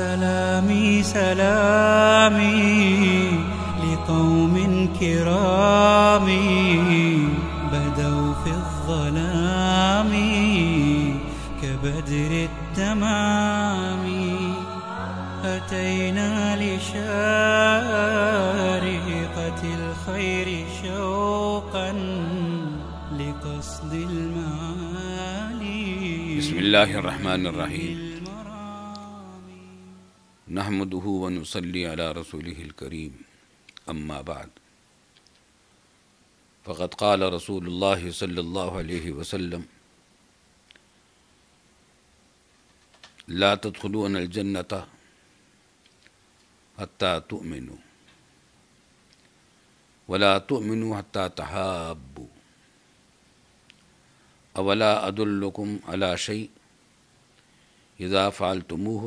سلامي سلامي لقوم كرام بدوا في الظلام كبدر التمام أتينا لشارقة الخير شوقا لقصد المعالي بسم الله الرحمن الرحيم नहमदह वनसली अला रसूलकरीम अम्माबाद फ़कत काल रसूल सल्ला वसम ला तदखलून अलजन्नत हत्ता तुमिनु वला तुमिनु हत्ता तहाबू अवला अदुल्लकुम अला शई इज़ा फ़ाल तमूह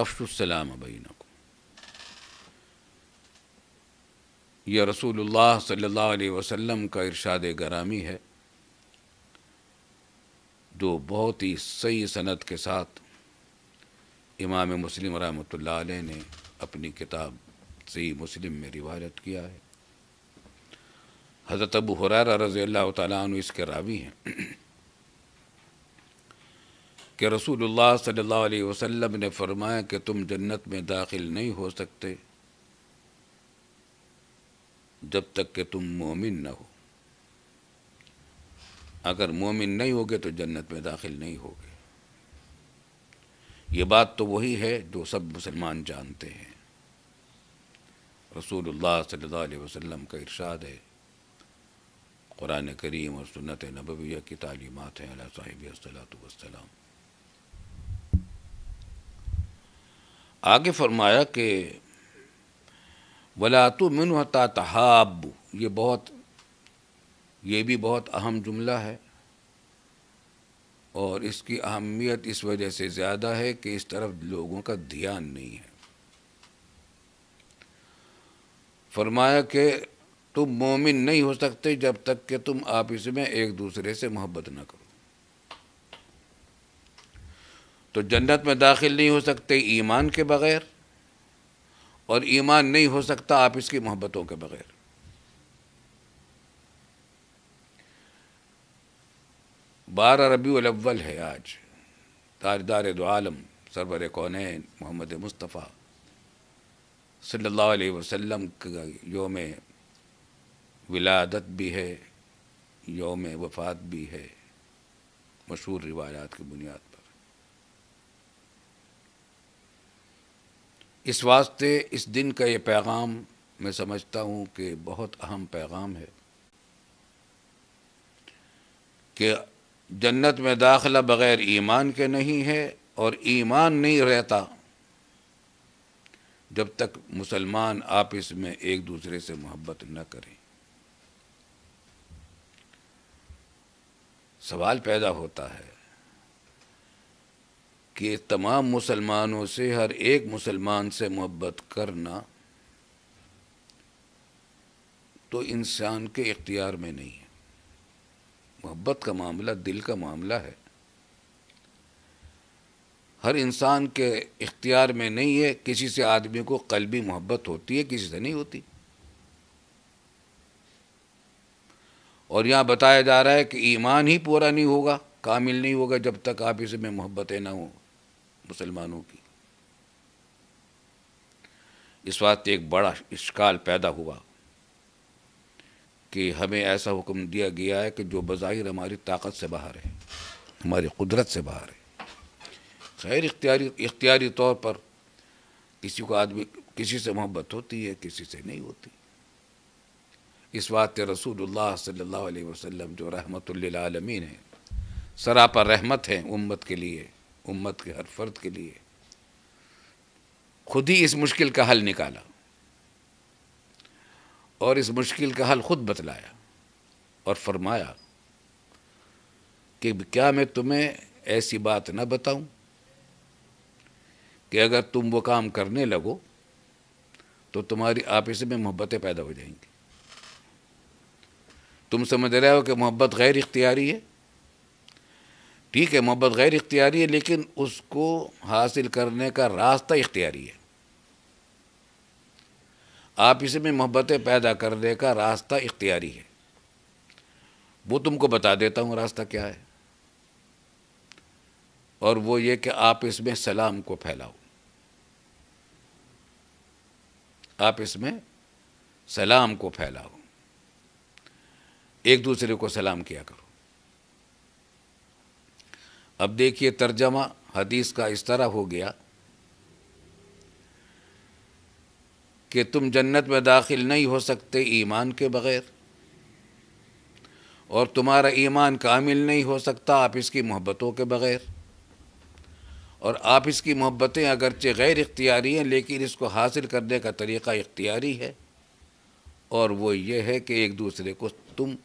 अफसलाम बीन यह रसूलुल्लाह सल्लल्लाहु अलैहि वसल्लम का इरशाद गरामी है जो बहुत ही सही सनत के साथ इमाम मुस्लिम रहमत ने अपनी किताब सही मुस्लिम में रिवायत किया है हज़रत अबू हुरारा रज़ी अल्लाह तु इसके रावी हैं कि रसूलुल्लाह सल्लल्लाहु अलैहि ने फरमाया कि तुम जन्नत में दाखिल नहीं हो सकते जब तक कि तुम मोमिन न हो अगर मोमिन नहीं होगे तो जन्नत में दाखिल नहीं होगे ये बात तो वही है जो सब मुसलमान जानते हैं रसूल सल्लल्लाहु अलैहि का इरशाद है कुरान करीम और सुन्नत नबविया की तालीमत हैं अला साहिब वसलाम आगे फरमाया कि वलातु मिन हता तहाब ये बहुत ये भी बहुत अहम जुमला है और इसकी अहमियत इस वजह से ज़्यादा है कि इस तरफ लोगों का ध्यान नहीं है फरमाया कि तुम मोमिन नहीं हो सकते जब तक कि तुम आपस में एक दूसरे से मोहब्बत ना करो तो जन्नत में दाखिल नहीं हो सकते ईमान के बग़ैर और ईमान नहीं हो सकता आप इसकी मोहब्बतों के बग़ैर बारह रबी अव्वल है आज तारदार दो आलम सरवर कौन मोहम्मद मुस्तफ़ा सल्लल्लाहु अलैहि वसल्लम का योम विलादत भी है योम वफात भी है मशहूर रिवायात की बुनियाद इस वास्ते इस दिन का ये पैगाम मैं समझता हूँ कि बहुत अहम पैगाम है कि जन्नत में दाखला बग़ैर ईमान के नहीं है और ईमान नहीं रहता जब तक मुसलमान आपस में एक दूसरे से मोहब्बत न करें सवाल पैदा होता है कि तमाम मुसलमानों से हर एक मुसलमान से मोहब्बत करना तो इंसान के इख्तियार में नहीं है मोहब्बत का मामला दिल का मामला है हर इंसान के इख्तियार में नहीं है किसी से आदमी को कलबी मोहब्बत होती है किसी से नहीं होती और यहाँ बताया जा रहा है कि ईमान ही पूरा नहीं होगा कामिल नहीं होगा जब तक आप इसमें मोहब्बतें ना हों मुसलमानों की इस बात एक बड़ा इश्काल पैदा हुआ कि हमें ऐसा हुक्म दिया गया है कि जो बज़ाहिर हमारी ताकत से बाहर है हमारी कुदरत से बाहर है खैर इख्तियारी इख्तियारी तौर पर किसी को आदमी किसी से मोहब्बत होती है किसी से नहीं होती इस बात रसूलुल्लाह सल्लल्लाहु अलैहि वसल्लम जो रहमतुल्लिल आलमीन है सरापर रहमत हैं उम्मत के लिए उम्मत के हर फर्द के लिए खुद ही इस मुश्किल का हल निकाला और इस मुश्किल का हल खुद बतलाया और फरमाया कि क्या मैं तुम्हें ऐसी बात न बताऊं कि अगर तुम वो काम करने लगो तो तुम्हारी आपस में मोहब्बतें पैदा हो जाएंगी तुम समझ रहे हो कि मोहब्बत गैर इख्तियारी है ठीक है मोहब्बत गैर इख्तियारी है लेकिन उसको हासिल करने का रास्ता इख्तियारी है आप इसमें मोहब्बतें पैदा करने का रास्ता इख्तियारी है वो तुमको बता देता हूँ रास्ता क्या है और वो ये कि आप इसमें सलाम को फैलाओ आप इसमें सलाम को फैलाओ एक दूसरे को सलाम किया करो अब देखिए तर्जमा हदीस का इस तरह हो गया कि तुम जन्नत में दाखिल नहीं हो सकते ईमान के बग़ैर और तुम्हारा ईमान कामिल नहीं हो सकता आप इसकी मोहब्बतों के बग़ैर और आप इसकी मोहब्बतें अगरचे गैर इख्तियारी हैं लेकिन इसको हासिल करने का तरीक़ा इख्तियारी है और वो ये है कि एक दूसरे को तुम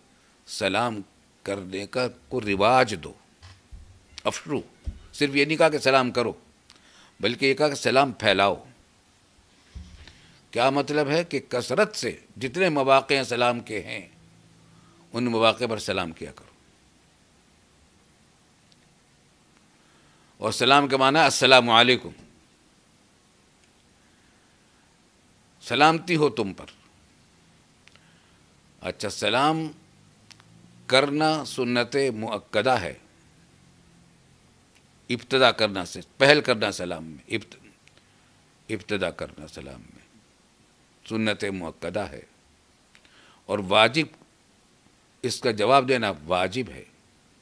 सलाम करने का को रिवाज दो अफरू सिर्फ ये नहीं कहा कि सलाम करो बल्कि ये कहा कि सलाम फैलाओ क्या मतलब है कि कसरत से जितने मौाक़े सलाम के हैं उन मौाक़े पर सलाम किया करो और सलाम का माना अस्सलाम वालेकुम सलामती हो तुम पर अच्छा सलाम करना सुन्नत मुक्दा है इब्तदा करना से पहल करना सलाम में इब्तदा करना सलाम में सुन्नत मक्दा है और वाजिब इसका जवाब देना वाजिब है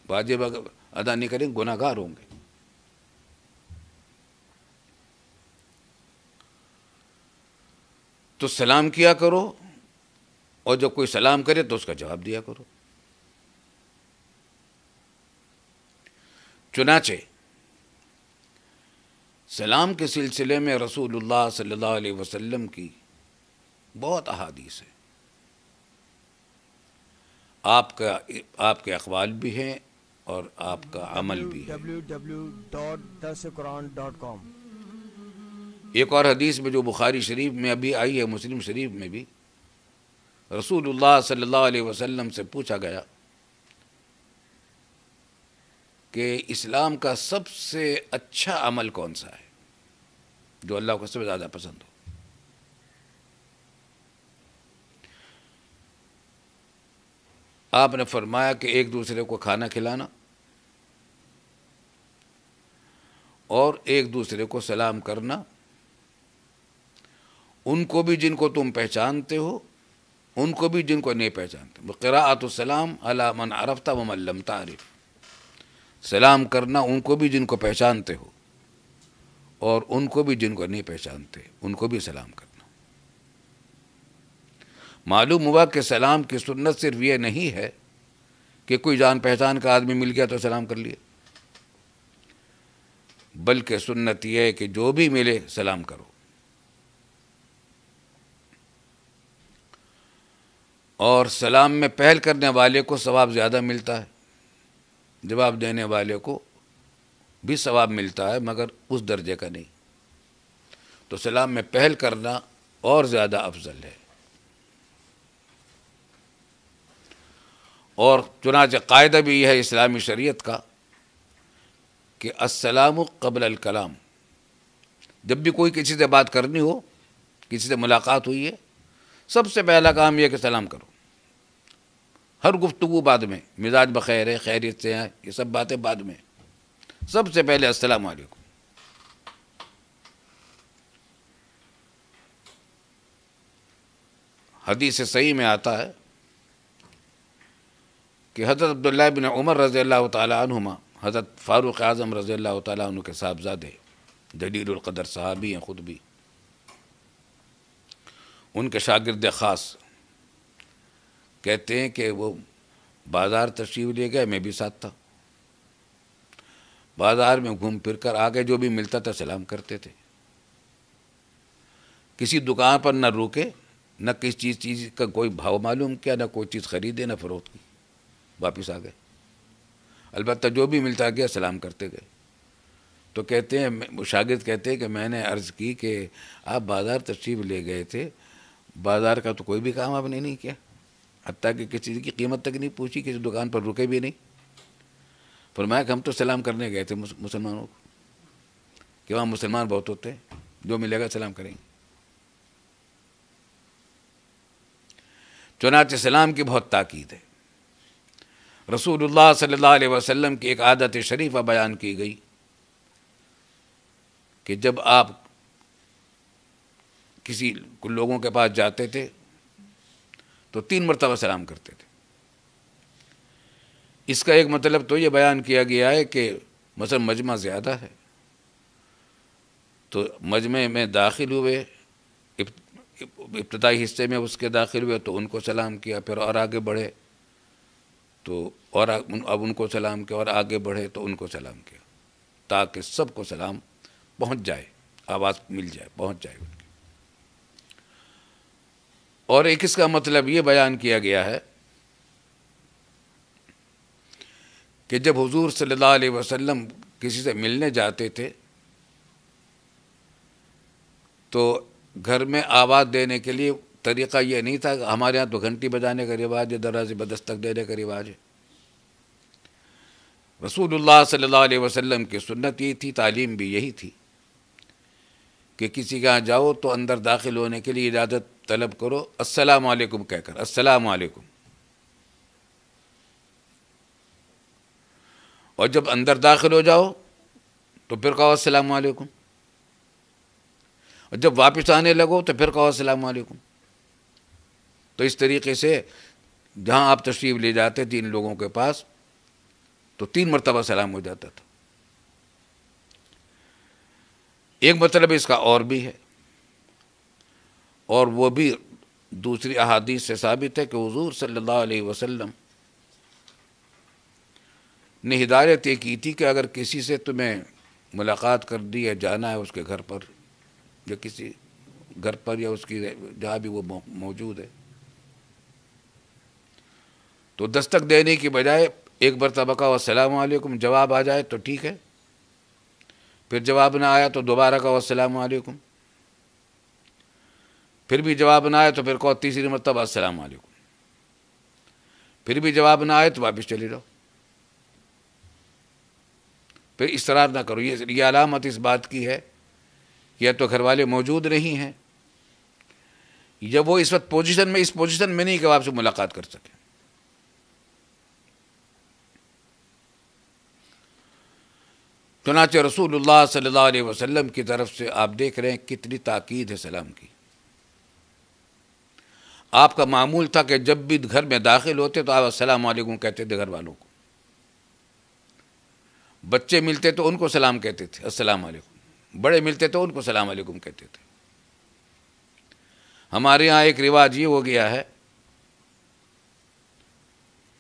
वाजिब अगर अदा नहीं करेंगे गुनागार होंगे तो सलाम किया करो और जब कोई सलाम करे तो उसका जवाब दिया करो चुनाचे सलाम के सिलसिले में रसूलुल्लाह सल्लल्लाहु अलैहि वसल्लम की बहुत अहादीस है आपका आपके अखबाल भी हैं और आपका अमल भी है एक और हदीस में जो बुखारी शरीफ में अभी आई है मुस्लिम शरीफ में भी रसूलुल्लाह सल्लल्लाहु अलैहि वसल्लम से पूछा गया कि इस्लाम का सबसे अच्छा अमल कौन सा है जो अल्लाह को सबसे ज़्यादा पसंद हो आपने फरमाया कि एक दूसरे को खाना खिलाना और एक दूसरे को सलाम करना उनको भी जिनको तुम पहचानते हो उनको भी जिनको नहीं पहचानते करात सलाम अला मन अरफ़ता वमल्लम तारिफ़ सलाम करना उनको भी जिनको पहचानते हो और उनको भी जिनको नहीं पहचानते उनको भी सलाम करना मालूम हुआ कि सलाम की सुन्नत सिर्फ ये नहीं है कि कोई जान पहचान का आदमी मिल गया तो सलाम कर लिए बल्कि सुन्नत यह है कि जो भी मिले सलाम करो और सलाम में पहल करने वाले को सवाब ज़्यादा मिलता है जवाब देने वाले को भी सवाब मिलता है मगर उस दर्जे का नहीं तो सलाम में पहल करना और ज़्यादा अफजल है और चुनाच कायदा भी यह है इस्लामी शरीयत का कि असलाम कबल कलाम जब भी कोई किसी से बात करनी हो किसी से मुलाकात हुई है सबसे पहला काम यह कि सलाम करो हर गुफ्तु बाद में मिजाज बखैर है खैरियत से हैं ये सब बातें बाद में सबसे पहले असल हदी हदीस सही में आता है कि हज़रत अब्दुल्ला बिन उमर रज़ी अल्लाह तुमा हज़रत फ़ारूक़ आज़म रज़ी अल्लाह तुम के साहबजादे जलीलकदर साहबी हैं ख़ुद भी उनके शागिर्द ख़ास कहते हैं कि वो बाज़ार तशरीफ ले गए मैं भी साथ था बाज़ार में घूम फिर कर आगे जो भी मिलता था सलाम करते थे किसी दुकान पर न रुके न किस चीज़ चीज़ का कोई भाव मालूम किया ना कोई चीज़ ख़रीदे न फ़रोख्त की वापस आ गए अलबत्त जो भी मिलता गया सलाम करते गए तो कहते हैं शागिद कहते हैं कि मैंने अर्ज़ की कि आप बाज़ार तशरीफ ले गए थे बाज़ार का तो कोई भी काम आपने नहीं किया हती कि किसी चीज़ की कीमत तक नहीं पूछी किसी दुकान पर रुके भी नहीं फरमाया कि हम तो सलाम करने गए थे मुसलमानों को कि वहाँ मुसलमान बहुत होते हैं जो मिलेगा सलाम करेंगे चुनाच सलाम की बहुत ताकीद है रसूलुल्लाह सल्लल्लाहु अलैहि वसल्लम की एक आदत शरीफा बयान की गई कि जब आप किसी लोगों के पास जाते थे तो तीन मरतबा सलाम करते थे इसका एक मतलब तो ये बयान किया गया है कि मतलब मजमा ज़्यादा है तो मजमे में दाखिल हुए इब्तदाई हिस्से में उसके दाखिल हुए तो उनको सलाम किया फिर और आगे बढ़े तो और अब उनको सलाम किया और आगे बढ़े तो उनको सलाम किया ताकि सबको सलाम पहुंच जाए आवाज़ मिल जाए पहुंच जाए और एक इसका मतलब ये बयान किया गया है कि जब हुजूर सल्लल्लाहु अलैहि वसल्लम किसी से मिलने जाते थे तो घर में आवाज़ देने के लिए तरीक़ा ये नहीं था हमारे यहाँ तो घंटी बजाने का रिवाज है दरवाज़े बदस्तक देने का रिवाज है रसूलुल्लाह सल्लल्लाहु अलैहि वसल्लम की सुन्नत ये थी तालीम भी यही थी कि किसी के यहाँ जाओ तो अंदर दाखिल होने के लिए इजाज़त तलब करो अस्सलाम वालेकुम कहकर अस्सलाम वालेकुम और जब अंदर दाखिल हो जाओ तो फिर कहो अस्सलाम वालेकुम और जब वापस आने लगो तो फिर कहो अस्सलाम वालेकुम तो इस तरीके से जहां आप तशरीफ़ ले जाते तीन लोगों के पास तो तीन मरतबा सलाम हो जाता था एक मतलब इसका और भी है और वो भी दूसरी अहादीस से साबित है कि हुजूर सल्लल्लाहु अलैहि वसल्लम ने हिदायत ये की थी कि अगर किसी से तुम्हें मुलाकात कर दी है जाना है उसके घर पर या किसी घर पर या उसकी जहाँ भी वो मौजूद है तो दस्तक देने की बजाय एक बार तबका वालेकुम जवाब आ जाए तो ठीक है फिर जवाब ना आया तो दोबारा का वालेकुम फिर भी जवाब ना आए तो फिर कहो तीसरी मरतब असलम फिर भी जवाब ना आए तो वापस चले जाओ फिर इसरार ना करो ये ये अलामत इस बात की है या तो घर वाले मौजूद नहीं हैं या वो इस वक्त पोजीशन में इस पोजीशन में नहीं कि आपसे मुलाकात कर सके चुनाच रसूल सल्ला वसलम की तरफ से आप देख रहे हैं कितनी ताकीद है सलाम की आपका मामूल था कि जब भी घर में दाखिल होते तो आप असलम वालेकुम कहते थे घर वालों को बच्चे मिलते तो उनको सलाम कहते थे असलम वालेकुम बड़े मिलते तो उनको सलाम वालेकुम कहते थे हमारे यहाँ एक रिवाज ये हो गया है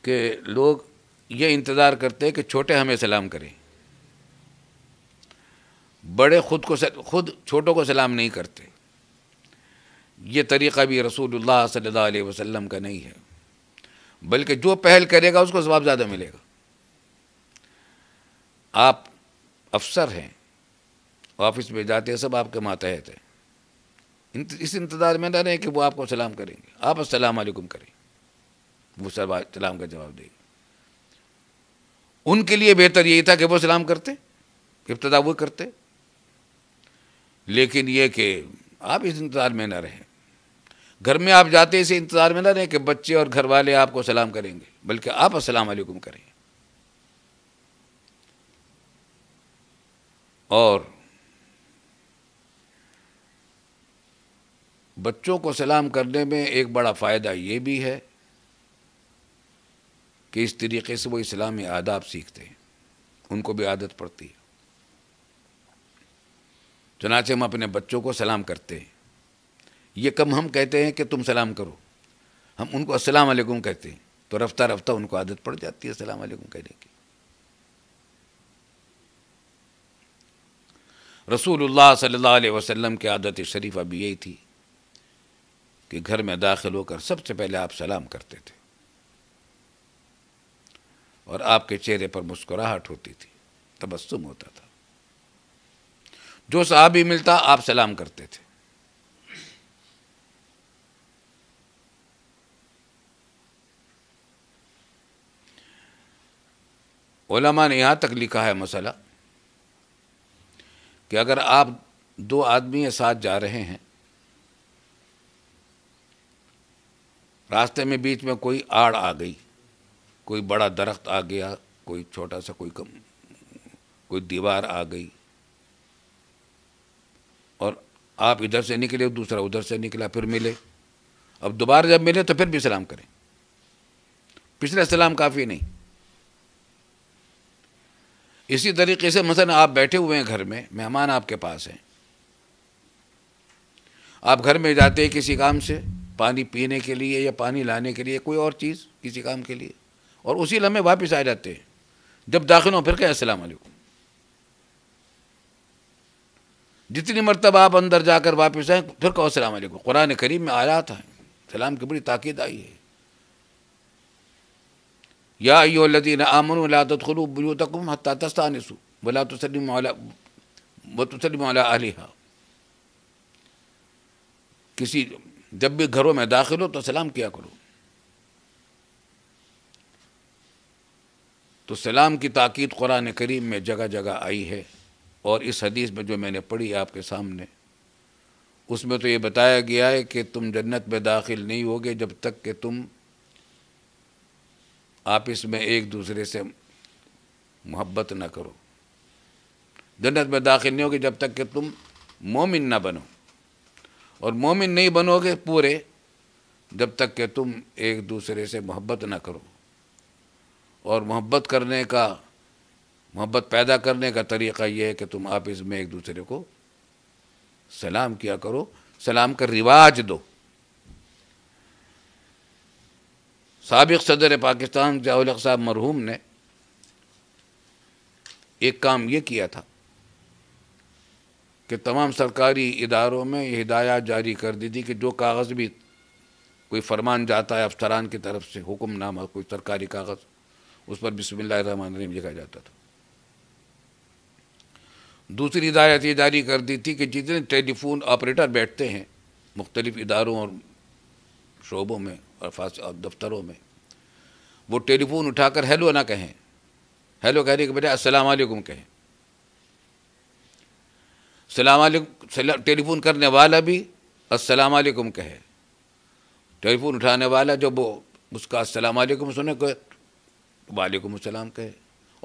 कि लोग ये इंतज़ार करते हैं कि छोटे हमें सलाम करें बड़े खुद को खुद छोटों को सलाम नहीं करते ये तरीक़ा भी रसूल सल्लल्लाहु वसम का नहीं है बल्कि जो पहल करेगा उसको जवाब ज़्यादा मिलेगा आप अफसर हैं ऑफिस में जाते हैं सब आपके मातहत हैं इस इंतज़ार में ना रहें कि वो आपको सलाम करेंगे आप असलम करें वो सलाम का जवाब देंगे उनके लिए बेहतर यही था कि वो सलाम करते इब्तदा वो करते लेकिन ये कि आप इस इंतज़ार में ना रहें घर में आप जाते इसे इंतज़ार में ना रहें कि बच्चे और घर वाले आपको सलाम करेंगे बल्कि आप अस्सलाम वालेकुम करें और बच्चों को सलाम करने में एक बड़ा फ़ायदा ये भी है कि इस तरीके से वो इस्लामी आदाब सीखते हैं उनको भी आदत पड़ती है चनाचे हम अपने बच्चों को सलाम करते हैं ये कम हम कहते हैं कि तुम सलाम करो हम उनको अस्सलाम वालेकुम कहते हैं तो रफ्ता रफ्ता उनको आदत पड़ जाती है अस्सलाम वालेकुम कहने की रसूलुल्लाह सल्लल्लाहु अलैहि वसल्लम की आदत शरीफ अभी यही थी कि घर में दाखिल होकर सबसे पहले आप सलाम करते थे और आपके चेहरे पर मुस्कुराहट होती थी तबस्सुम होता था जो साहबी मिलता आप सलाम करते थे ओलमा ने यहाँ तक लिखा है मसला कि अगर आप दो आदमी के साथ जा रहे हैं रास्ते में बीच में कोई आड़ आ गई कोई बड़ा दरख्त आ गया कोई छोटा सा कोई कम कोई दीवार आ गई और आप इधर से निकले दूसरा उधर से निकला फिर मिले अब दोबारा जब मिले तो फिर भी सलाम करें पिछले सलाम काफ़ी नहीं इसी तरीके से मसलन आप बैठे हुए हैं घर में मेहमान आपके पास हैं आप घर में जाते हैं किसी काम से पानी पीने के लिए या पानी लाने के लिए कोई और चीज़ किसी काम के लिए और उसी लम्हे वापस आ जाते हैं जब दाखिल हो फिर कहें अस्सलाम वालेकुम जितनी मरतब आप अंदर जाकर वापस आए फिर कहो अस्सलाम वालेकुम कुरान करीम में आया था सलाम की बड़ी ताकीद आई है या योल्लिन आमन लातखलूबूतकुम हत्ता वला तसलिम किसी जब भी घरों में दाखिल हो तो सलाम किया करो तो सलाम की ताकीद कुरान करीम में जगह जगह आई है और इस हदीस में जो मैंने पढ़ी आपके सामने उसमें तो ये बताया गया है कि तुम जन्नत में दाखिल नहीं होगे जब तक कि तुम आप इसमें एक दूसरे से मोहब्बत ना करो जन्नत में दाखिल नहीं होगी जब तक कि तुम मोमिन ना बनो और मोमिन नहीं बनोगे पूरे जब तक कि तुम एक दूसरे से मोहब्बत ना करो और मोहब्बत करने का मोहब्बत पैदा करने का तरीक़ा यह है कि तुम आप इसमें एक दूसरे को सलाम किया करो सलाम का रिवाज दो सबक सदर पाकिस्तान जयाल साहब मरहूम ने एक काम ये किया था कि तमाम सरकारी इदारों में हिदायत जारी कर दी थी कि जो कागज़ भी कोई फरमान जाता है अफसरान की तरफ से हुक्मनामा कोई सरकारी कागज़ उस पर बिसमीम लिखा जाता था दूसरी हिदायत ये जारी कर दी थी कि जितने टेलीफोन ऑपरेटर बैठते हैं मुख्तलिफ़ इदारों और शोबों में दफ्तरों में वो टेलीफोन उठाकर हेलो ना कहें हेलो कह रही बेटा अस्सलाम वालेकुम कहें सलाम वालेकुम टेलीफोन करने वाला भी अस्सलाम वालेकुम कहे टेलीफोन उठाने वाला जब वो उसका अस्सलाम वालेकुम सुने को वालेकुम अस्सलाम कहे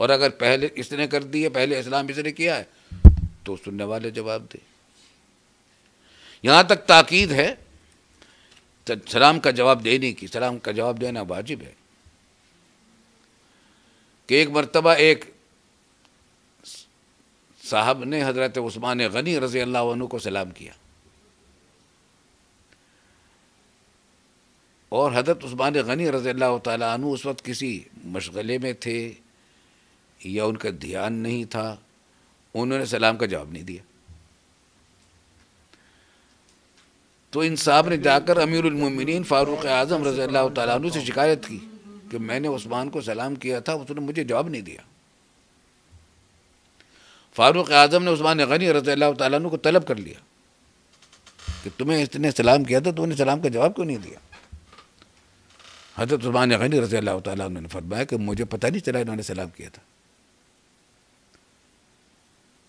और अगर पहले इसने कर दिए पहले इस्लाम इसने किया है तो सुनने वाले जवाब दे यहाँ तक ताकीद है तो सलाम का जवाब देने की सलाम का जवाब देना वाजिब है कि एक मरतबा एक साहब ने हज़रत उस्मान गनी रज़ी अल्लाह को सलाम किया और हज़रत उस्मान गनी रज़ी अल्लाह तु उस वक्त किसी मशगले में थे या उनका ध्यान नहीं था उन्होंने सलाम का जवाब नहीं दिया तो इन साहब ने जाकर अमीरमिन फ़ारूक आज़म रज़ी अल्लाह तु से शिकायत की कि मैंने उस्मान को सलाम किया था उसने मुझे जवाब नहीं दिया फ़ारूक आज़म ने उस्मान गनी रज़ी अल्लाह तु को तलब कर लिया कि तुम्हें इसने सलाम किया था तुमने तो सलाम का जवाब क्यों नहीं दिया हजरत उस्मान गनी रज़ी अल्लाह तु ने फरमाया कि मुझे पता नहीं चला इन्होंने सलाम किया था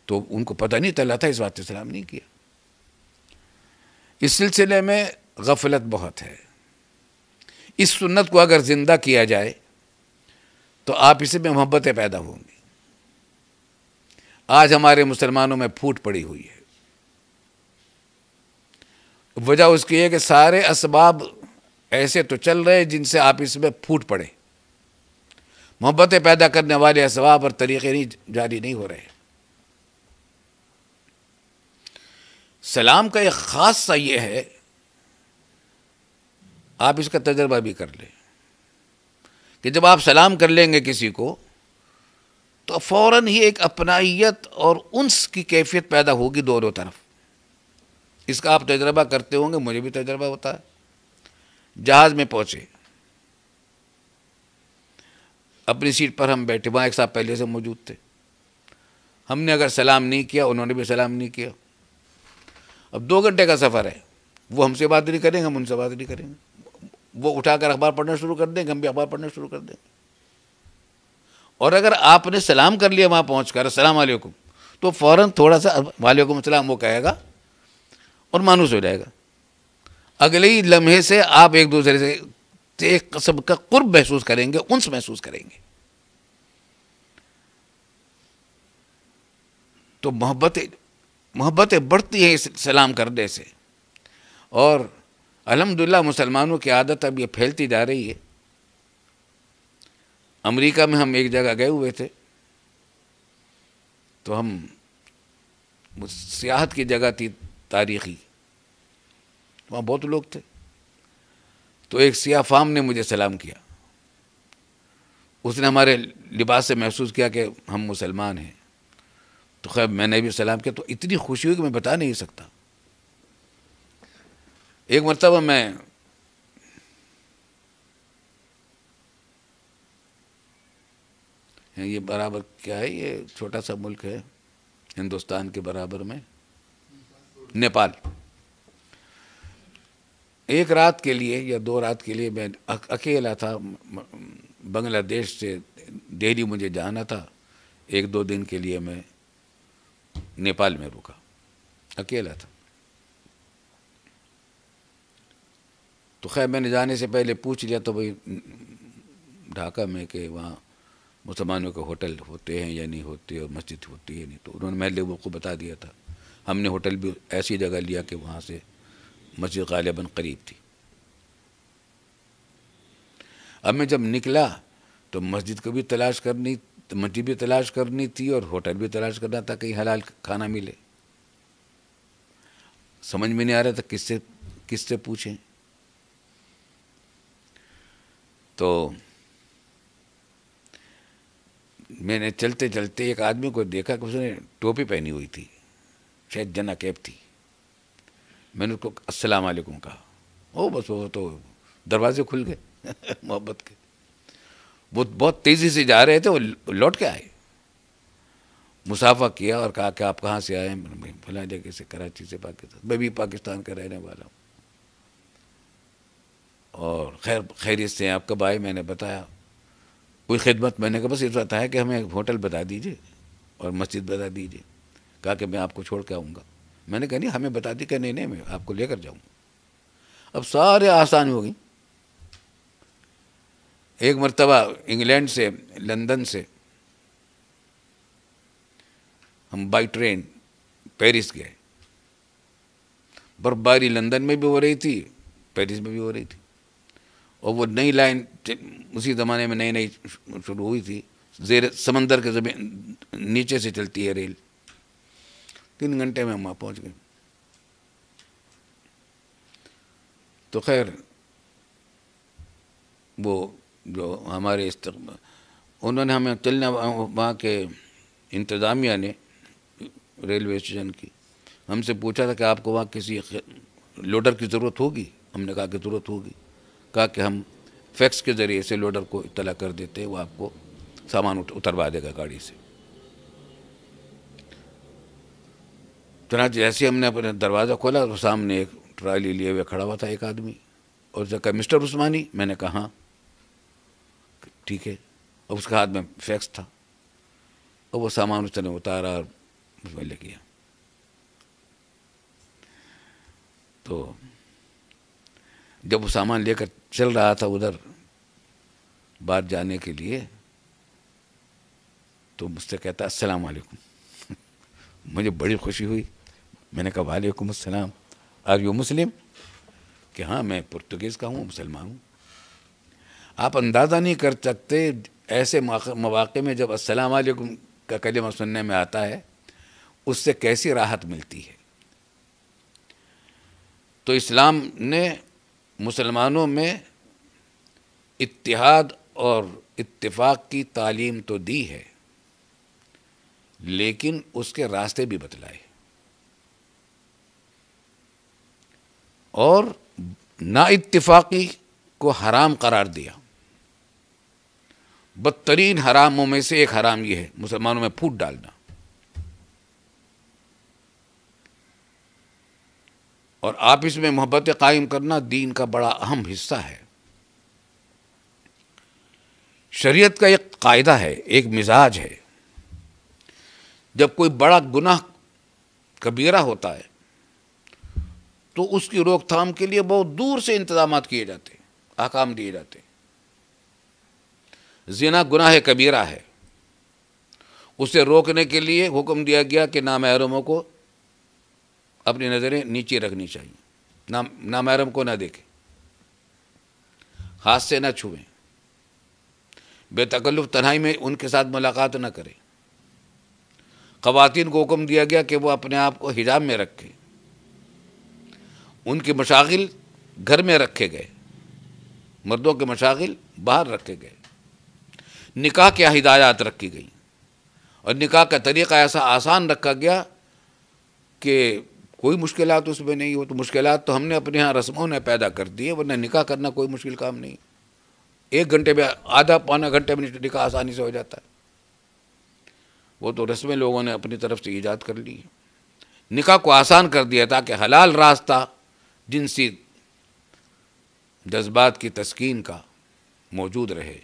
तो उनको पता नहीं चला था इस बात से सलाम नहीं किया इस सिलसिले में गफलत बहुत है इस सुन्नत को अगर ज़िंदा किया जाए तो आप इसे में मोहब्बतें पैदा होंगी आज हमारे मुसलमानों में फूट पड़ी हुई है वजह उसकी है कि सारे इसबाब ऐसे तो चल रहे जिनसे आप इसमें फूट पड़े मोहब्बतें पैदा करने वाले इसबाब और तरीक़े नहीं जारी नहीं हो रहे सलाम का एक ख़ास सा ये है आप इसका तजर्बा भी कर लें कि जब आप सलाम कर लेंगे किसी को तो फ़ौर ही एक अपनाइत और उन्स की कैफियत पैदा होगी दोनों तरफ इसका आप तजर्बा करते होंगे मुझे भी तजर्बा होता है जहाज़ में पहुँचे अपनी सीट पर हम बैठे वहाँ एक साहब पहले से मौजूद थे हमने अगर सलाम नहीं किया उन्होंने भी सलाम नहीं किया अब दो घंटे का सफ़र है वो हमसे बात नहीं करेंगे हम उनसे बात नहीं करेंगे वो उठाकर अखबार पढ़ना शुरू कर देंगे हम भी अखबार पढ़ना शुरू कर देंगे और अगर आपने सलाम कर लिया वहाँ पहुँच कर असलकुम तो फ़ौर थोड़ा सा वालेकुम सलाम वो कहेगा और मानूस हो जाएगा अगले ही लम्हे से आप एक दूसरे से एक कसब का कुर्ब महसूस करेंगे उनस महसूस करेंगे तो मोहब्बत मोहब्बतें बढ़ती हैं इस सलाम करने से और अलहमदिल्ला मुसलमानों की आदत अब ये फैलती जा रही है अमेरिका में हम एक जगह गए हुए थे तो हम सियाहत की जगह थी तारीखी वहाँ बहुत लोग थे तो एक सियाह फाम ने मुझे सलाम किया उसने हमारे लिबास से महसूस किया कि हम मुसलमान हैं तो खैर मैंने भी सलाम किया तो इतनी खुशी हुई कि मैं बता नहीं सकता एक मरतबा मैं ये बराबर क्या है ये छोटा सा मुल्क है हिंदुस्तान के बराबर में नेपाल एक रात के लिए या दो रात के लिए मैं अकेला था बांग्लादेश से दिल्ली मुझे जाना था एक दो दिन के लिए मैं नेपाल में रुका अकेला था तो खैर मैंने जाने से पहले पूछ लिया तो भाई ढाका में कि वहाँ मुसलमानों के होटल होते हैं या नहीं होते और मस्जिद होती है नहीं तो उन्होंने मैं लोगों को बता दिया था हमने होटल भी ऐसी जगह लिया कि वहाँ से मस्जिद गालिबन करीब थी अब मैं जब निकला तो मस्जिद को भी तलाश करनी तो मंडी भी तलाश करनी थी और होटल भी तलाश करना था कहीं हलाल खाना मिले समझ में नहीं आ रहा था किससे किससे पूछें तो मैंने चलते चलते एक आदमी को देखा कि उसने टोपी पहनी हुई थी शायद जना कैब थी मैंने उसको अस्सलाम वालेकुम कहा ओ बस वो तो दरवाजे खुल गए मोहब्बत के वो बहुत तेज़ी से जा रहे थे वो लौट के आए मुसाफा किया और कहा कि आप कहाँ से आए फला जगह से कराची से पाकिस्तान मैं भी पाकिस्तान का रहने वाला हूँ और खैर खैरियत से आपका भाई मैंने बताया कोई खिदमत मैंने कहा बस ये बताया कि हमें होटल बता दीजिए और मस्जिद बता दीजिए कहा कि मैं आपको छोड़ के आऊँगा मैंने कहा नहीं हमें बता दी कि नहीं नहीं मैं आपको लेकर जाऊँगा अब सारे आसान हो गई एक मरतबा इंग्लैंड से लंदन से हम बाई ट्रेन पेरिस गए बर्फबारी लंदन में भी हो रही थी पेरिस में भी हो रही थी और वो नई लाइन उसी ज़माने में नई नई शुरू हुई थी जेर समंदर के जमीन नीचे से चलती है रेल तीन घंटे में हम वहाँ पहुँच गए तो खैर वो जो हमारे उन्होंने हमें चलने वहाँ के इंतज़ामिया ने रेलवे स्टेशन की हमसे पूछा था कि आपको वहाँ किसी लोडर की ज़रूरत होगी हमने कहा कि ज़रूरत होगी कहा कि हम फैक्स के ज़रिए से लोडर को इतला कर देते वो आपको सामान उतरवा देगा गाड़ी से चनाच जैसे हमने अपने दरवाज़ा खोला तो सामने एक ट्राली लिए हुए खड़ा हुआ था एक आदमी और उसने कहा मिस्टर उस्मानी मैंने कहा हाँ। ठीक है और उसके हाथ में फैक्स था और वो सामान उसने उतारा और उसमें ले गया तो जब वो सामान लेकर चल रहा था उधर बाहर जाने के लिए तो मुझसे कहता अस्सलाम वालेकुम मुझे बड़ी खुशी हुई मैंने कहा वालेकुम अस्सलाम आर यू मुस्लिम कि हाँ मैं पुर्तगीज़ का हूँ मुसलमान हूँ आप अंदाज़ा नहीं कर सकते ऐसे मौाक़े में जब असलकुम का कलम सुनने में आता है उससे कैसी राहत मिलती है तो इस्लाम ने मुसलमानों में इतिहाद और इतफाक़ की तालीम तो दी है लेकिन उसके रास्ते भी बतलाए और ना इतफाक़ी को हराम करार दिया बदतरीन हरामों में से एक हराम यह है मुसलमानों में फूट डालना और आप इसमें मोहब्बत कायम करना दीन का बड़ा अहम हिस्सा है शरीयत का एक कायदा है एक मिजाज है जब कोई बड़ा गुनाह कबीरा होता है तो उसकी रोकथाम के लिए बहुत दूर से इंतजाम किए जाते आकाम दिए जाते हैं जिना गुनाह कबीरा है उसे रोकने के लिए हुक्म दिया गया कि नामहरमों को अपनी नज़रें नीचे रखनी चाहिए नाम नामहरम को ना देखें हाथ से ना छुएं बेतकल्लुफ़ तन्हाई में उनके साथ मुलाकात ना करें ख़वान को हुक्म दिया गया कि वो अपने आप को हिजाब में रखें उनके मशागिल घर में रखे गए मर्दों के मशागिल बाहर रखे गए निकाह क्या हिदायत रखी गई और निकाह का तरीक़ा ऐसा आसान रखा गया कि कोई मुश्किल उसमें नहीं हो तो मुश्किल तो हमने अपने यहाँ रस्मों ने पैदा कर दी है वरना निकाह करना कोई मुश्किल काम नहीं एक घंटे में आधा पौना घंटे में निकाह आसानी से हो जाता है वो तो रस्में लोगों ने अपनी तरफ से ईजाद कर ली है निकाह को आसान कर दिया ताकि हलाल रास्ता जिनसी जज्बात की तस्कीन का मौजूद रहे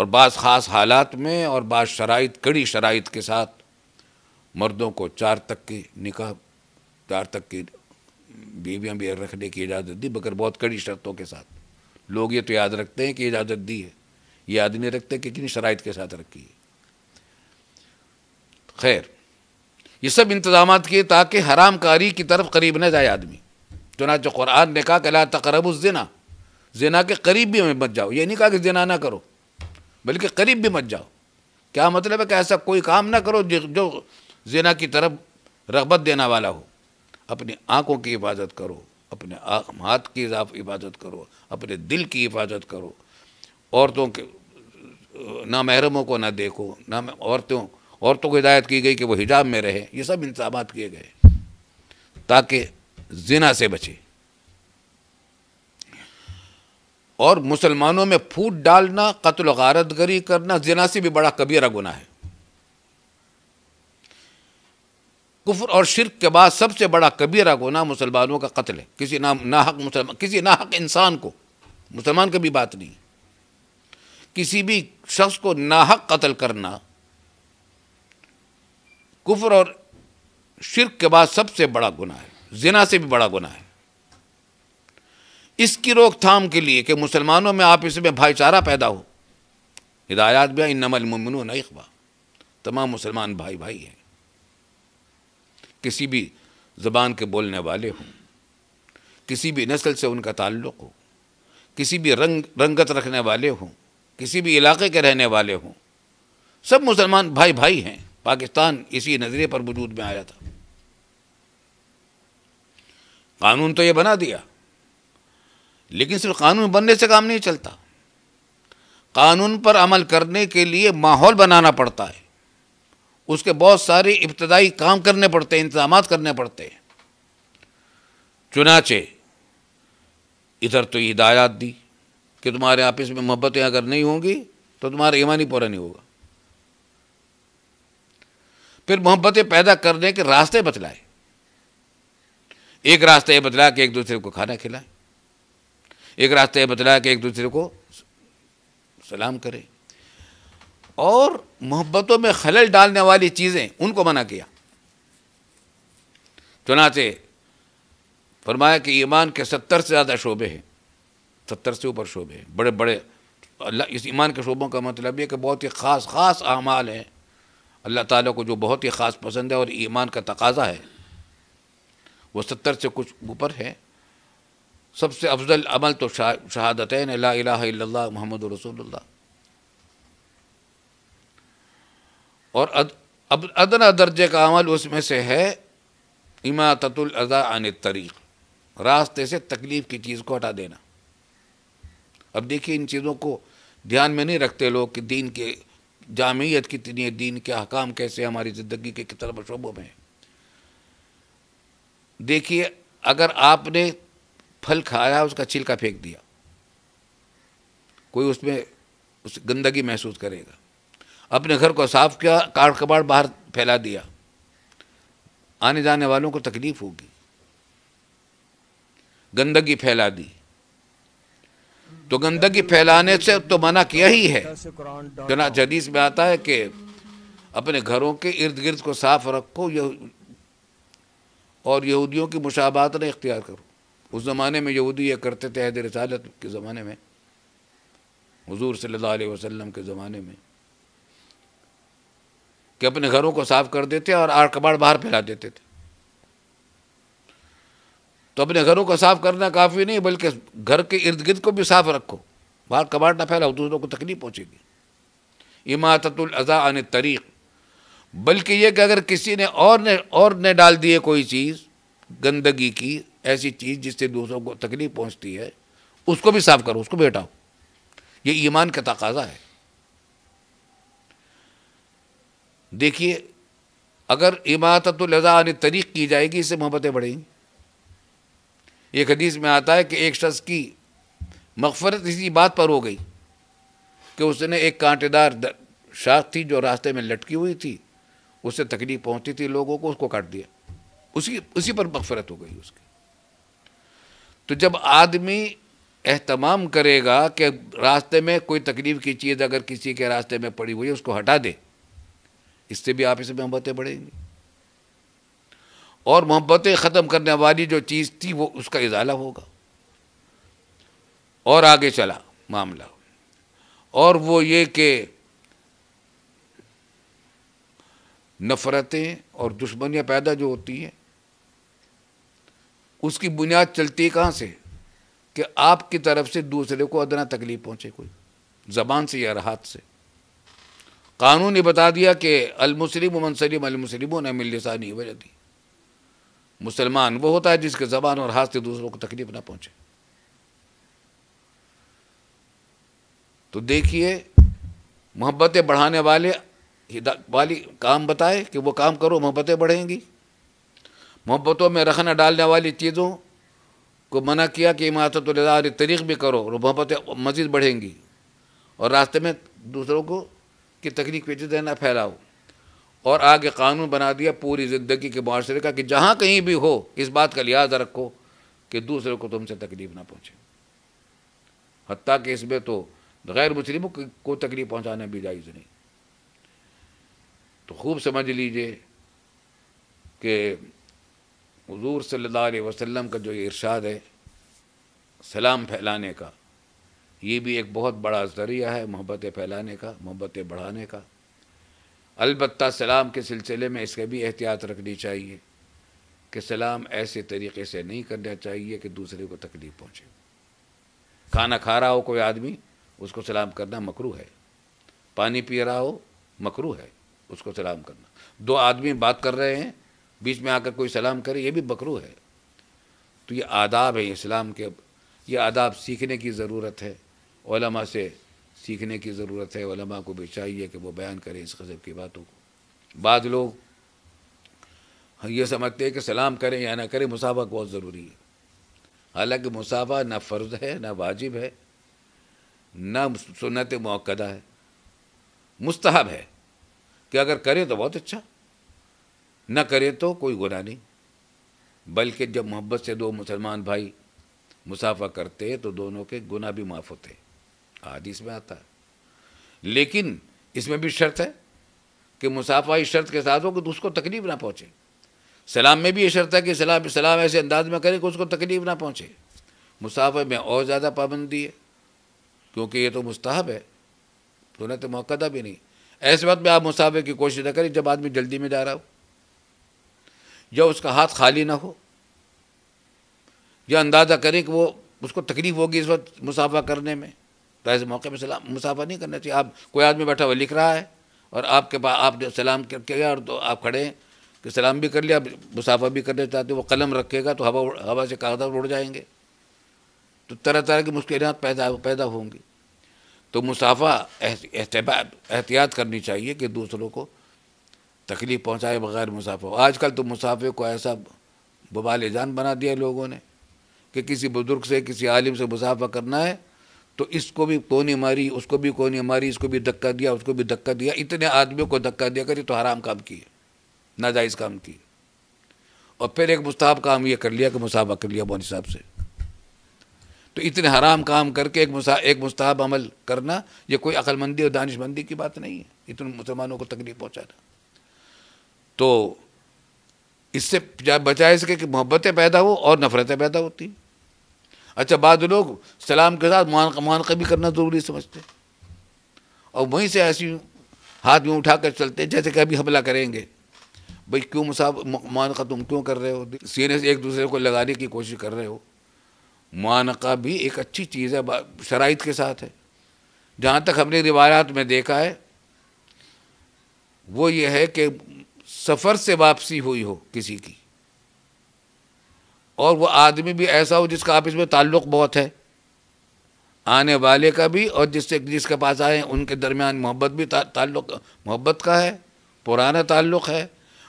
और बाद ख़ास हालात में और बाद शराइ कड़ी शराइ के साथ मर्दों को चार तक की निकाह चार तक की बीवियाँ भी रखने की इजाज़त दी मगर बहुत कड़ी शर्तों के साथ लोग ये तो याद रखते हैं कि इजाज़त दी है ये याद नहीं रखते कि कितनी शराइ के साथ रखी है खैर ये सब इंतजाम किए ताकि हराम कारी की तरफ करीब न जाए आदमी चुनाच कुरान ने कहा कि ला तकरब उस जना जना के करीब भी मत जाओ ये नहीं कहा कि जना ना करो बल्कि करीब भी मत जाओ क्या मतलब है कि ऐसा कोई काम ना करो जो जेना की तरफ रगबत देना वाला हो अपनी आँखों की हिफाजत करो अपने हाथ की हिफाजत करो अपने दिल की हिफाजत करो औरतों के ना महरमों को ना देखो ना औरतों औरतों को हिदायत की गई कि वो हिजाब में रहे ये सब इंतजाम किए गए ताकि जिना से बचे और मुसलमानों में फूट डालना कत्ल गारत गरी करना जिना से भी बड़ा कबीरा गुना है कुफर और शिरक के बाद सबसे बड़ा कबीरा गुना मुसलमानों का कत्ल है किसी ना नाहक मुसलमान किसी नाहक इंसान को मुसलमान की भी बात नहीं किसी भी शख्स को नाहक कत्ल करना कुफर और शिरक के बाद सबसे बड़ा गुना है जिना से भी बड़ा गुना है इसकी रोकथाम के लिए कि मुसलमानों में आप इसमें भाईचारा पैदा हो हिदायत भी नमल इकबा तमाम मुसलमान भाई भाई हैं किसी भी ज़बान के बोलने वाले हों किसी भी नस्ल से उनका ताल्लुक़ हो किसी भी रंग रंगत रखने वाले हों किसी भी इलाके के रहने वाले हों सब मुसलमान भाई भाई हैं पाकिस्तान इसी नज़रिए पर वजूद में आया था कानून तो ये बना दिया लेकिन सिर्फ कानून बनने से काम नहीं चलता कानून पर अमल करने के लिए माहौल बनाना पड़ता है उसके बहुत सारे इब्तदाई काम करने पड़ते हैं इंतजाम करने पड़ते हैं चुनाचे इधर तो हिदायत दी कि तुम्हारे आपस में मोहब्बतें अगर नहीं होंगी तो तुम्हारा ईमान ही पूरा नहीं होगा फिर मोहब्बतें पैदा करने के रास्ते बतलाए एक रास्ता ये बतला कि एक दूसरे को खाना खिलाए एक रास्ता ये बतलाया कि एक दूसरे को सलाम करें और मोहब्बतों में खलल डालने वाली चीज़ें उनको मना किया चुनाचे फरमाया कि ईमान के सत्तर से ज़्यादा शोबे हैं सत्तर से ऊपर शोबे हैं बड़े बड़े अल्लाह इस ईमान के शोबों का मतलब ये कि बहुत ही ख़ास ख़ास अमाल हैं अल्लाह ताला को जो बहुत ही ख़ास पसंद है और ईमान का तकाजा है वो सत्तर से कुछ ऊपर है सबसे अफजल अमल तो शहादत ला मोहम्मद रसूल और अद, अदना दर्जे का अमल उसमें से है इमाततुल अन तरीक़ रास्ते से तकलीफ़ की चीज़ को हटा देना अब देखिए इन चीज़ों को ध्यान में नहीं रखते लोग कि दीन के जामियत कितनी है दीन के अहकाम कैसे हमारी ज़िंदगी के कितना शोबों में देखिए अगर आपने फल खाया उसका छिलका फेंक दिया कोई उसमें उस गंदगी महसूस करेगा अपने घर को साफ किया काट कबाड़ बाहर फैला दिया आने जाने वालों को तकलीफ होगी गंदगी फैला दी तो गंदगी फैलाने से तो मना किया ही है जना तो जदीस में आता है कि अपने घरों के इर्द गिर्द को साफ रखो यह और यहूदियों की मुशाबात ने इख्तियार करो उस ज़माने में यहूदी ये करते थे अहद रसालत के ज़माने में हुजूर सल्लल्लाहु अलैहि वसल्लम के ज़माने में कि अपने घरों को साफ कर देते और आर कबाड़ बाहर फैला देते थे तो अपने घरों को साफ करना काफ़ी नहीं बल्कि घर के इर्द गिर्द को भी साफ रखो बाहर कबाड़ ना फैलाओ दूसरों को तकलीफ पहुँचेगी इमातुल अज़ा अन तरीक़ बल्कि यह कि अगर किसी ने और ने और ने डाल दिए कोई चीज़ गंदगी की ऐसी चीज़ जिससे दूसरों को तकलीफ पहुंचती है उसको भी साफ करो उसको भी हटाओ ये ईमान का तकाजा है देखिए अगर इमातत लजा तरीक की जाएगी इससे मोहब्बतें बढ़ेंगी एक हदीस में आता है कि एक शख्स की मकफरत इसी बात पर हो गई कि उसने एक कांटेदार शाख थी जो रास्ते में लटकी हुई थी उससे तकलीफ पहुंचती थी लोगों को उसको काट दिया उसी उसी पर मकफरत हो गई उसकी तो जब आदमी एहतमाम करेगा कि रास्ते में कोई तकलीफ़ की चीज़ अगर किसी के रास्ते में पड़ी हुई है उसको हटा दे इससे भी आपस में मोहब्बतें बढ़ेंगी और मोहब्बतें ख़त्म करने वाली जो चीज़ थी वो उसका इजाला होगा और आगे चला मामला और वो ये कि नफ़रतें और दुश्मनियाँ पैदा जो होती हैं उसकी बुनियाद चलती है कहाँ से कि आपकी तरफ से दूसरे को अदना तकलीफ़ पहुँचे कोई ज़बान से या हाथ से कानून ने बता दिया कि अलमुसलिम मनसलिम अलमुसलिम न मिलसानी वजह दी मुसलमान वो होता है जिसके ज़बान और हाथ से दूसरों को तकलीफ़ ना पहुँचे तो देखिए मोहब्बतें बढ़ाने वाले वाली काम बताए कि वो काम करो मोहब्बतें बढ़ेंगी मोहब्बतों में रखना डालने वाली चीज़ों को मना किया कि इमारत और तरीक़ भी करो और मोहब्बतें मज़ीद बढ़ेंगी और रास्ते में दूसरों को की तकलीफ पेचीदा ना फैलाओ और आगे कानून बना दिया पूरी ज़िंदगी के माशरे का कि जहाँ कहीं भी हो इस बात का लिहाज रखो कि दूसरे को तुमसे तकलीफ़ ना पहुँचे हती कि इसमें तो गैर मुस्लिमों को तकलीफ़ पहुँचाना भी जायज़ नहीं तो खूब समझ लीजिए कि हुजूर सल्लल्लाहु अलैहि वसल्लम का जो इरशाद है सलाम फैलाने का ये भी एक बहुत बड़ा ज़रिया है मोहब्बत फैलाने का मोहब्बत बढ़ाने का अलबत् सलाम के सिलसिले में इसके भी एहतियात रखनी चाहिए कि सलाम ऐसे तरीके से नहीं करना चाहिए कि दूसरे को तकलीफ़ पहुँचे खाना खा रहा हो कोई आदमी उसको सलाम करना मकरू है पानी पी रहा हो मकरू है उसको सलाम करना दो आदमी बात कर रहे हैं बीच में आकर कोई सलाम करे ये भी बकरू है तो ये आदाब है इस्लाम के ये आदाब सीखने की ज़रूरत है ओलमा से सीखने की ज़रूरत है ओलमा को भी चाहिए कि वो बयान करें इस गज़ब की बातों को बाद लोग ये समझते हैं कि सलाम करें या ना करें मुसाफा बहुत ज़रूरी है हालांकि मुसाफा ना फ़र्ज़ है ना वाजिब है ना सुनत मौक़दा है मुस्तहब है कि अगर करें तो बहुत अच्छा न करे तो कोई गुना नहीं बल्कि जब मोहब्बत से दो मुसलमान भाई मुसाफा करते तो दोनों के गुना भी माफ़ होते आदि इसमें आता है लेकिन इसमें भी शर्त है कि मुसाफा इस शर्त के साथ हो कि उसको तकलीफ ना पहुँचे सलाम में भी ये शर्त है कि सलाम सलाम ऐसे अंदाज में करें कि उसको तकलीफ ना पहुँचे मुसाफे में और ज़्यादा पाबंदी है क्योंकि ये तो मुस्ताहब है तो, तो मौका भी नहीं ऐसे वक्त में आप मुसाफे की कोशिश ना करें जब आदमी जल्दी में जा रहा हो या उसका हाथ खाली ना हो या अंदाज़ा करें कि वो उसको तकलीफ होगी इस वक्त मुसाफा करने में तो ऐसे मौके पर सलाम मुसाफा नहीं करना चाहिए आप कोई आदमी बैठा हुआ लिख रहा है और आपके पास आप सलाम करके गया और तो आप खड़े हैं कि सलाम भी कर लिया आप मुसाफा भी करना चाहते वो कलम रखेगा तो हवा हवा से कागजात उड़ जाएंगे तो तरह तरह की मुश्किल पैदा पैदा होंगी तो मुसाफा एहतियात करनी चाहिए कि दूसरों को तकलीफ़ पहुँचाए बग़ैर आज आजकल तो मुसाफे को ऐसा बबाल जान बना दिया लोगों ने कि किसी बुज़ुर्ग से किसी आलिम से मुसाफा करना है तो इसको भी कोने मारी उसको भी कोने मारी इसको भी धक्का दिया उसको भी धक्का दिया इतने आदमियों को धक्का दिया कर तो हराम काम किए नाजायज़ काम किए और फिर एक मुस्ताब काम ये कर लिया कि मुसाफा कर लिया मौनी साहब से तो इतने हराम काम करके एक मुसा एक मुस्ताब अमल करना ये कोई अकलमंदी और दानिशमंदी की बात नहीं है इतने मुसलमानों को तकलीफ पहुँचाना तो इससे बचाए इसके कि मोहब्बतें पैदा हो और नफ़रतें पैदा होती अच्छा बाद लोग सलाम के साथ मान मान भी करना ज़रूरी समझते और वहीं से ऐसी हाथ में उठा कर चलते जैसे कभी हमला करेंगे भाई क्यों मुसाफ मानका तुम क्यों कर रहे हो सीने से एक दूसरे को लगाने की कोशिश कर रहे हो मानका भी एक अच्छी चीज़ है शराइ के साथ है जहाँ तक हमने रिवायात में देखा है वो ये है कि सफ़र से वापसी हुई हो किसी की और वो आदमी भी ऐसा हो जिसका आपस में ताल्लुक़ बहुत है आने वाले का भी और जिससे जिसके पास आए उनके दरमियान मोहब्बत भी ता, ताल्लुक़ मोहब्बत का है पुराना ताल्लुक़ है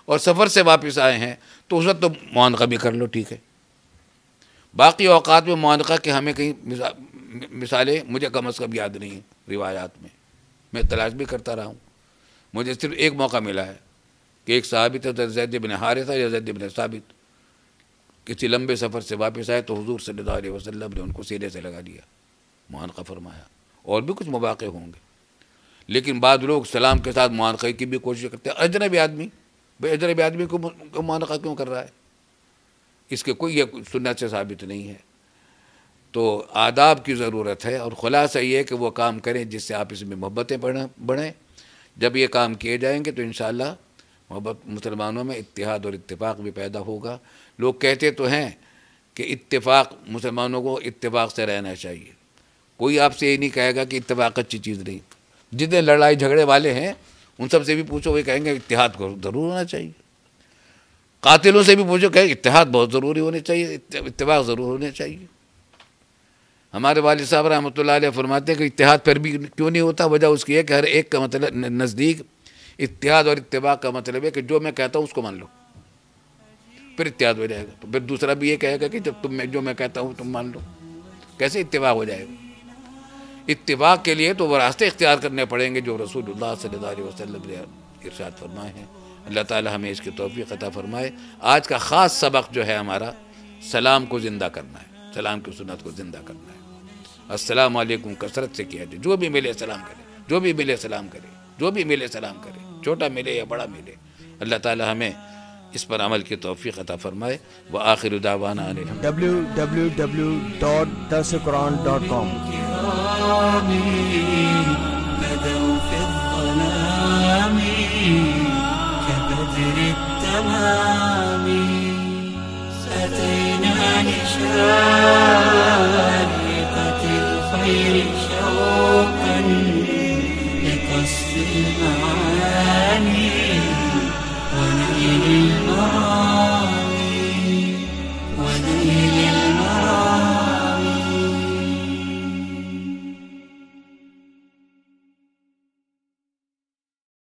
और सफ़र से वापस आए हैं तो उस वक्त तो मुआनका भी कर लो ठीक है बाकी अवकात में मुआनका के हमें कहीं मिसा, मिसालें मुझे कम अज़ कम याद नहीं है रिवायात में मैं तलाश भी करता रहा हूँ मुझे सिर्फ एक मौका मिला है कि एक साहबी है हजरत जैद बिन हारिसा या जैद बिन साबित किसी लंबे सफ़र से वापस आए तो हजूर सल्ला वसलम ने उनको सीधे से लगा दिया मुआनका फरमाया और भी कुछ मौाक़े होंगे लेकिन बाद लोग सलाम के साथ मुआनक़े की भी कोशिश करते हैं अजनबी आदमी भाई अजनबी आदमी को मुआनका क्यों कर रहा है इसके कोई यह सुन्नत से साबित नहीं है तो आदाब की ज़रूरत है और ख़ुलासा ये है कि वह काम करें जिससे आप इसमें मोहब्बतें बढ़ें जब ये काम किए जाएंगे तो इन मोहब्बत मुसलमानों में इतिहाद और इतफाक़ भी पैदा होगा लोग कहते तो हैं कि इतफाक मुसलमानों को इतफाक से रहना चाहिए कोई आपसे ये नहीं कहेगा कि इतफाक अच्छी चीज़ नहीं जितने लड़ाई झगड़े वाले हैं उन सब से भी पूछो वे कहेंगे इतिहाद को ज़रूर होना चाहिए कातिलों से भी पूछो कहें इतिहाद बहुत ज़रूरी होने चाहिए इतफाक़ ज़रूर होने चाहिए हमारे वाल साहब रहमत ला फरमाते हैं कि इतिहाद फिर भी क्यों नहीं होता वजह उसकी है कि हर एक का मतलब नज़दीक इत्याद और इतवा का मतलब है कि जो मैं कहता हूँ उसको मान लो फिर इत्याद हो जाएगा तो फिर दूसरा भी ये कहेगा कि जब तुम जो मैं कहता हूँ तुम मान लो कैसे इतवा हो जाएगा इतवा के लिए तो वह रास्ते इख्तियार करने पड़ेंगे जो रसूल सल्लल्लाहु वसल्लम ने फरमाए हैं अल्लाह ताला हमें इसकी तोफ़ी अता फरमाए आज का ख़ास सबक जो है हमारा सलाम को ज़िंदा करना है सलाम की सुनत को ज़िंदा करना है असलम कसरत से किया जाए जो भी मिले सलाम करे जो भी मिले सलाम करे जो भी मिले सलाम करे छोटा मिले या बड़ा मिले अल्लाह ताला हमें इस पर अमल की तोफ़ी अता फ़रमाए व आखिर दावाना डब्ल्यू डब्ल्यू डब्ल्यू डॉट दस कुरान डॉट कॉम أتينا لشارقة الخير الأنين ونيل المرام